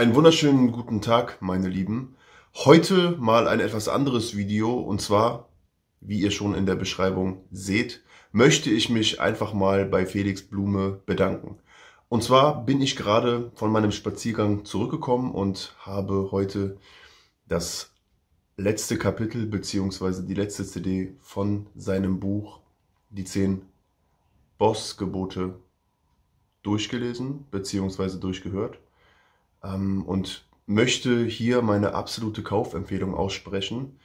Einen wunderschönen guten Tag, meine Lieben. Heute mal ein etwas anderes Video und zwar, wie ihr schon in der Beschreibung seht, möchte ich mich einfach mal bei Felix Blume bedanken. Und zwar bin ich gerade von meinem Spaziergang zurückgekommen und habe heute das letzte Kapitel beziehungsweise die letzte CD von seinem Buch Die 10 Bossgebote durchgelesen beziehungsweise durchgehört ähm, und möchte hier meine absolute Kaufempfehlung aussprechen.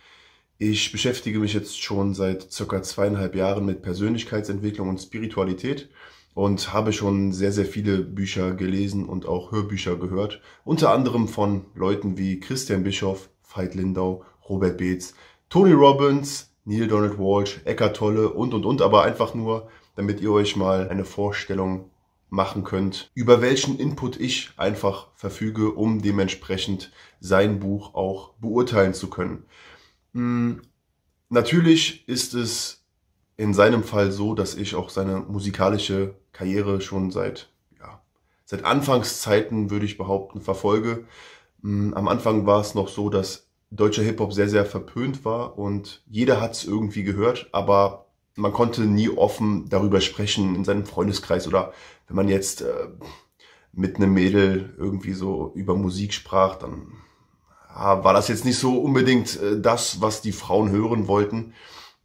Ich beschäftige mich jetzt schon seit circa zweieinhalb Jahren mit Persönlichkeitsentwicklung und Spiritualität und habe schon sehr, sehr viele Bücher gelesen und auch Hörbücher gehört. Unter anderem von Leuten wie Christian Bischoff, Veit Lindau, Robert Beetz, Tony Robbins, Neil Donald Walsh, Eckart Tolle und und und, aber einfach nur, damit ihr euch mal eine Vorstellung machen könnt, über welchen Input ich einfach verfüge, um dementsprechend sein Buch auch beurteilen zu können. Hm, natürlich ist es in seinem Fall so, dass ich auch seine musikalische Karriere schon seit, ja, seit Anfangszeiten, würde ich behaupten, verfolge. Hm, am Anfang war es noch so, dass deutscher Hip-Hop sehr, sehr verpönt war und jeder hat es irgendwie gehört, aber man konnte nie offen darüber sprechen in seinem Freundeskreis oder wenn man jetzt äh, mit einem Mädel irgendwie so über Musik sprach, dann ja, ah, war das jetzt nicht so unbedingt äh, das, was die Frauen hören wollten.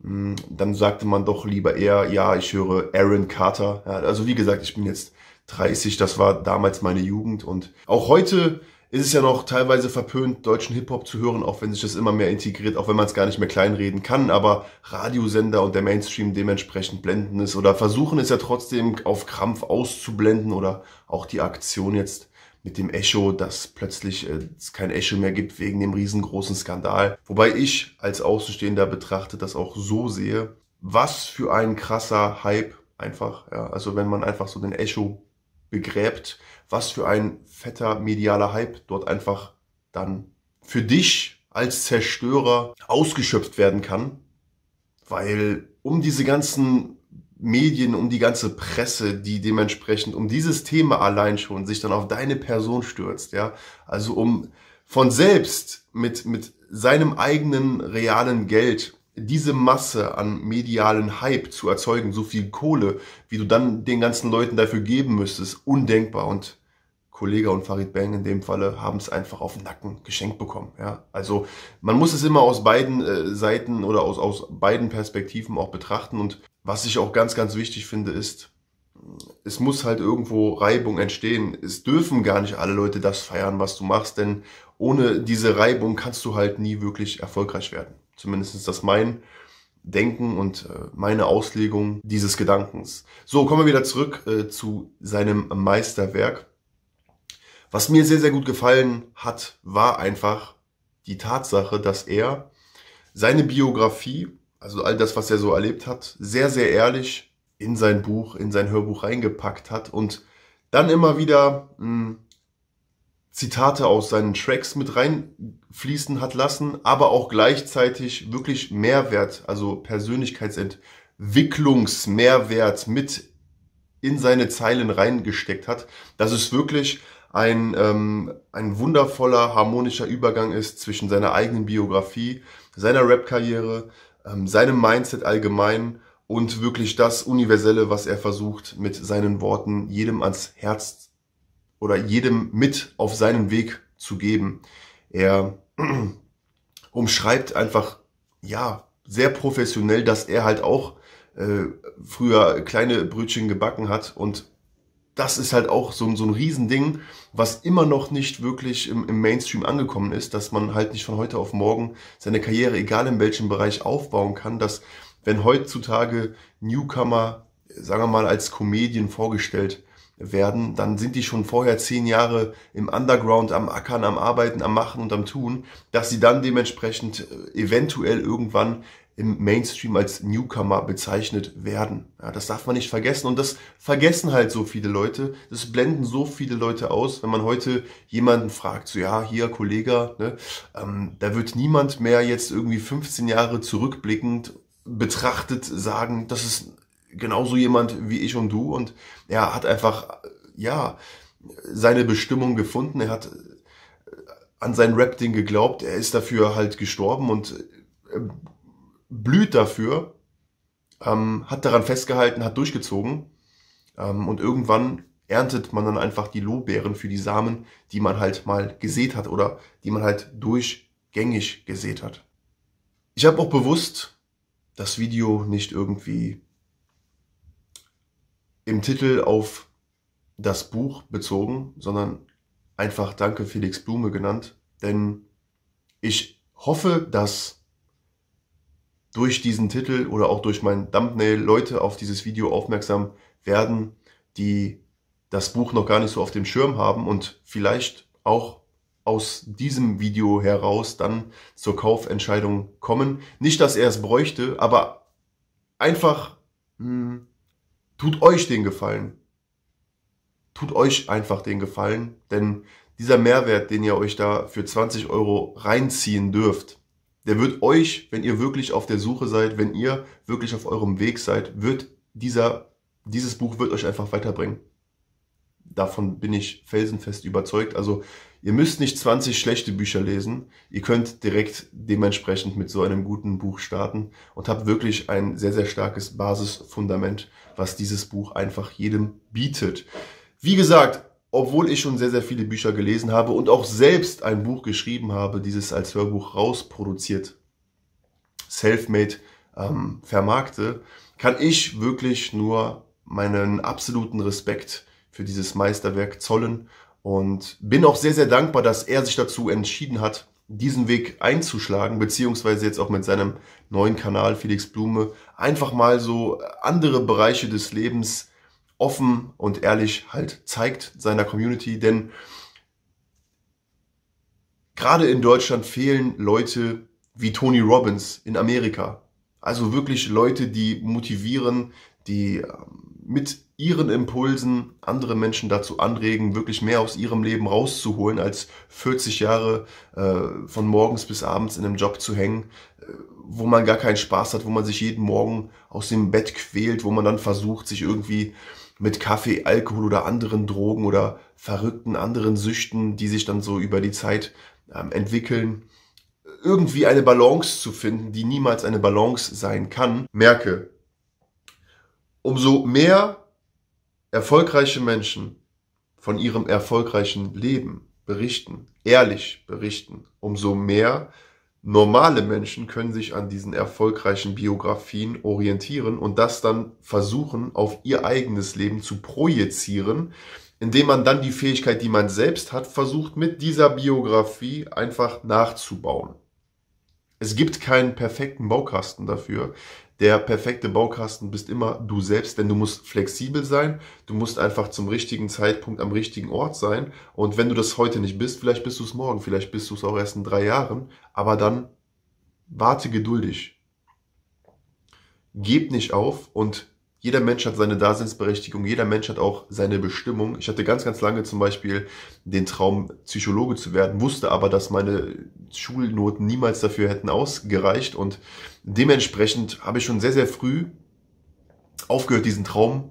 Mm, dann sagte man doch lieber eher, ja, ich höre Aaron Carter. Ja, also wie gesagt, ich bin jetzt 30, das war damals meine Jugend und auch heute ist es ja noch teilweise verpönt, deutschen Hip-Hop zu hören, auch wenn sich das immer mehr integriert, auch wenn man es gar nicht mehr kleinreden kann. Aber Radiosender und der Mainstream dementsprechend blenden es oder versuchen es ja trotzdem auf Krampf auszublenden oder auch die Aktion jetzt mit dem Echo, dass plötzlich äh, es kein Echo mehr gibt wegen dem riesengroßen Skandal. Wobei ich als Außenstehender betrachte das auch so sehe. Was für ein krasser Hype einfach. Ja. Also wenn man einfach so den Echo begräbt, was für ein fetter medialer Hype dort einfach dann für dich als Zerstörer ausgeschöpft werden kann, weil um diese ganzen Medien, um die ganze Presse, die dementsprechend um dieses Thema allein schon sich dann auf deine Person stürzt, ja, also um von selbst mit, mit seinem eigenen realen Geld diese Masse an medialen Hype zu erzeugen, so viel Kohle, wie du dann den ganzen Leuten dafür geben müsstest, undenkbar. Und Kollege und Farid Bang in dem Falle haben es einfach auf den Nacken geschenkt bekommen. Ja? Also man muss es immer aus beiden äh, Seiten oder aus, aus beiden Perspektiven auch betrachten. Und was ich auch ganz, ganz wichtig finde, ist, es muss halt irgendwo Reibung entstehen. Es dürfen gar nicht alle Leute das feiern, was du machst, denn ohne diese Reibung kannst du halt nie wirklich erfolgreich werden. Zumindest ist das mein Denken und äh, meine Auslegung dieses Gedankens. So, kommen wir wieder zurück äh, zu seinem Meisterwerk. Was mir sehr, sehr gut gefallen hat, war einfach die Tatsache, dass er seine Biografie, also all das, was er so erlebt hat, sehr, sehr ehrlich in sein Buch, in sein Hörbuch reingepackt hat und dann immer wieder mh, hm, Zitate aus seinen Tracks mit reinfließen hat lassen, aber auch gleichzeitig wirklich Mehrwert, also Persönlichkeitsentwicklungsmehrwert mit in seine Zeilen reingesteckt hat, dass es wirklich ein, ähm, ein wundervoller, harmonischer Übergang ist zwischen seiner eigenen Biografie, seiner Rap-Karriere, ähm, seinem Mindset allgemein und wirklich das Universelle, was er versucht, mit seinen Worten jedem ans Herz oder jedem mit auf seinen Weg zu geben. Er umschreibt einfach, ja, sehr professionell, dass er halt auch äh, früher kleine Brötchen gebacken hat und das ist halt auch so, so ein Riesending, was immer noch nicht wirklich im, im, Mainstream angekommen ist, dass man halt nicht von heute auf morgen seine Karriere, egal in welchem Bereich, aufbauen kann, dass wenn heutzutage Newcomer, sagen wir mal, als Comedian vorgestellt werden, dann sind die schon vorher zehn Jahre im Underground am Ackern, am Arbeiten, am Machen und am Tun, dass sie dann dementsprechend äh, eventuell irgendwann im Mainstream als Newcomer bezeichnet werden. Ja, das darf man nicht vergessen und das vergessen halt so viele Leute. Das blenden so viele Leute aus, wenn man heute jemanden fragt, so ja, hier Kollege, ne, ähm, da wird niemand mehr jetzt irgendwie 15 Jahre zurückblickend betrachtet sagen, das ist genauso jemand wie ich und du und er hat einfach, ja, seine Bestimmung gefunden. Er hat äh, an sein Rap-Ding geglaubt. Er ist dafür halt gestorben und äh, blüht dafür. Ähm, hat daran festgehalten, hat durchgezogen. Ähm, und irgendwann erntet man dann einfach die Lobbeeren für die Samen, die man halt mal gesät hat oder die man halt durchgängig gesät hat. Ich habe auch bewusst das Video nicht irgendwie im Titel auf das Buch bezogen, sondern einfach Danke Felix Blume genannt. Denn ich hoffe, dass durch diesen Titel oder auch durch mein Thumbnail Leute auf dieses Video aufmerksam werden, die das Buch noch gar nicht so auf dem Schirm haben und vielleicht auch aus diesem Video heraus dann zur Kaufentscheidung kommen. Nicht, dass er es bräuchte, aber einfach mh, hm, tut euch den Gefallen. Tut euch einfach den Gefallen, denn dieser Mehrwert, den ihr euch da für 20 Euro reinziehen dürft, der wird euch, wenn ihr wirklich auf der Suche seid, wenn ihr wirklich auf eurem Weg seid, wird dieser, dieses Buch wird euch einfach weiterbringen. Davon bin ich felsenfest überzeugt. Also Ihr müsst nicht 20 schlechte Bücher lesen. Ihr könnt direkt dementsprechend mit so einem guten Buch starten und habt wirklich ein sehr, sehr starkes Basisfundament, was dieses Buch einfach jedem bietet. Wie gesagt, obwohl ich schon sehr, sehr viele Bücher gelesen habe und auch selbst ein Buch geschrieben habe, dieses als Hörbuch rausproduziert, self-made ähm, vermarkte, kann ich wirklich nur meinen absoluten Respekt für dieses Meisterwerk zollen und bin auch sehr, sehr dankbar, dass er sich dazu entschieden hat, diesen Weg einzuschlagen, beziehungsweise jetzt auch mit seinem neuen Kanal Felix Blume einfach mal so andere Bereiche des Lebens offen und ehrlich halt zeigt seiner Community, denn gerade in Deutschland fehlen Leute wie Tony Robbins in Amerika. Also wirklich Leute, die motivieren, die ähm, mit ihren Impulsen andere Menschen dazu anregen, wirklich mehr aus ihrem Leben rauszuholen, als 40 Jahre äh, von morgens bis abends in einem Job zu hängen, äh, wo man gar keinen Spaß hat, wo man sich jeden Morgen aus dem Bett quält, wo man dann versucht, sich irgendwie mit Kaffee, Alkohol oder anderen Drogen oder verrückten anderen Süchten, die sich dann so über die Zeit ähm, entwickeln, irgendwie eine Balance zu finden, die niemals eine Balance sein kann, merke, umso mehr erfolgreiche Menschen von ihrem erfolgreichen Leben berichten, ehrlich berichten, umso mehr normale Menschen können sich an diesen erfolgreichen Biografien orientieren und das dann versuchen, auf ihr eigenes Leben zu projizieren, indem man dann die Fähigkeit, die man selbst hat, versucht, mit dieser Biografie einfach nachzubauen. Es gibt keinen perfekten Baukasten dafür der perfekte Baukasten bist immer du selbst, denn du musst flexibel sein, du musst einfach zum richtigen Zeitpunkt am richtigen Ort sein. Und wenn du das heute nicht bist, vielleicht bist du es morgen, vielleicht bist du es auch erst in drei Jahren, aber dann warte geduldig. Gebt nicht auf und jeder Mensch hat seine Daseinsberechtigung, jeder Mensch hat auch seine Bestimmung. Ich hatte ganz, ganz lange zum Beispiel den Traum, Psychologe zu werden, wusste aber, dass meine Schulnoten niemals dafür hätten ausgereicht und dementsprechend habe ich schon sehr, sehr früh aufgehört, diesen Traum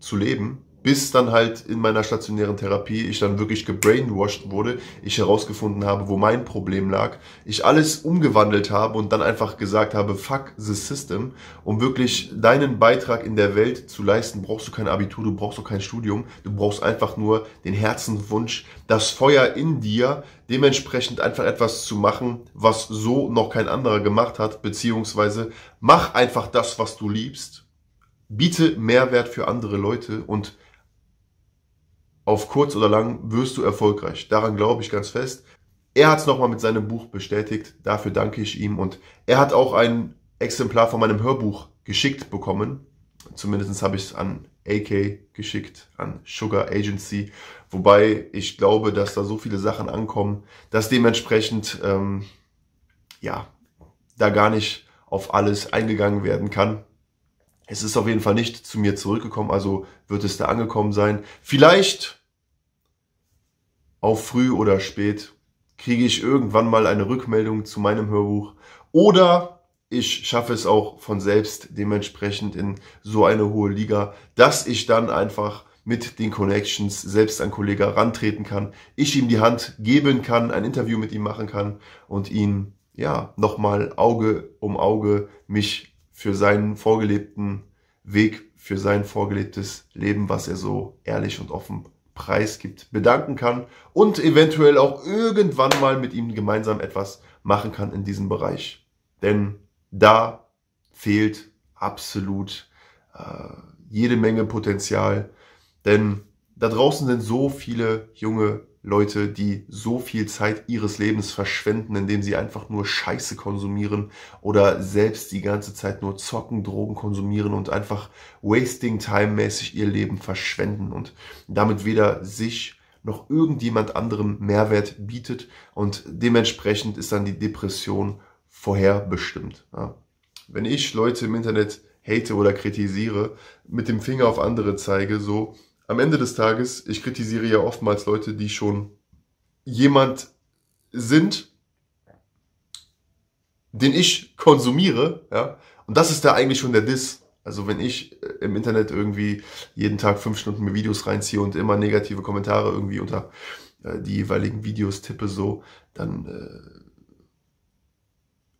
zu leben bis dann halt in meiner stationären Therapie ich dann wirklich gebrainwashed wurde, ich herausgefunden habe, wo mein Problem lag, ich alles umgewandelt habe und dann einfach gesagt habe, fuck the system, um wirklich deinen Beitrag in der Welt zu leisten, brauchst du kein Abitur, du brauchst auch kein Studium, du brauchst einfach nur den Herzenswunsch, das Feuer in dir, dementsprechend einfach etwas zu machen, was so noch kein anderer gemacht hat, beziehungsweise mach einfach das, was du liebst, biete Mehrwert für andere Leute und auf kurz oder lang wirst du erfolgreich. Daran glaube ich ganz fest. Er hat es nochmal mit seinem Buch bestätigt. Dafür danke ich ihm. Und er hat auch ein Exemplar von meinem Hörbuch geschickt bekommen. Zumindest habe ich es an AK geschickt, an Sugar Agency. Wobei ich glaube, dass da so viele Sachen ankommen, dass dementsprechend, ähm, ja, da gar nicht auf alles eingegangen werden kann. Es ist auf jeden Fall nicht zu mir zurückgekommen, also wird es da angekommen sein. Vielleicht auch früh oder spät kriege ich irgendwann mal eine Rückmeldung zu meinem Hörbuch oder ich schaffe es auch von selbst dementsprechend in so eine hohe Liga, dass ich dann einfach mit den Connections selbst an Kollega rantreten kann, ich ihm die Hand geben kann, ein Interview mit ihm machen kann und ihn ja nochmal Auge um Auge mich für seinen vorgelebten Weg, für sein vorgelebtes Leben, was er so ehrlich und offen preisgibt, bedanken kann und eventuell auch irgendwann mal mit ihm gemeinsam etwas machen kann in diesem Bereich. Denn da fehlt absolut äh, jede Menge Potenzial. Denn da draußen sind so viele junge Leute, die so viel Zeit ihres Lebens verschwenden, indem sie einfach nur Scheiße konsumieren oder selbst die ganze Zeit nur zocken, Drogen konsumieren und einfach wasting time mäßig ihr Leben verschwenden und damit weder sich noch irgendjemand anderem Mehrwert bietet und dementsprechend ist dann die Depression vorherbestimmt. Ja. Wenn ich Leute im Internet hate oder kritisiere, mit dem Finger auf andere zeige, so, am Ende des Tages, ich kritisiere ja oftmals Leute, die schon jemand sind, den ich konsumiere, ja, und das ist da eigentlich schon der Diss. Also wenn ich äh, im Internet irgendwie jeden Tag fünf Stunden mir Videos reinziehe und immer negative Kommentare irgendwie unter äh, die jeweiligen Videos tippe, so, dann äh,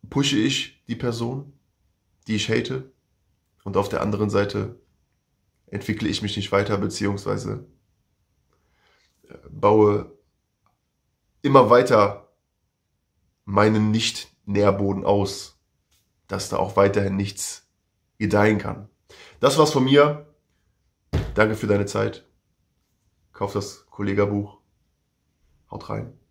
pushe ich die Person, die ich hate. Und auf der anderen Seite entwickle ich mich nicht weiter, beziehungsweise äh, baue immer weiter meinen Nicht-Nährboden aus, dass da auch weiterhin nichts gedeihen kann. Das war's von mir. Danke für deine Zeit. Kauf das Kollegerbuch. Haut rein.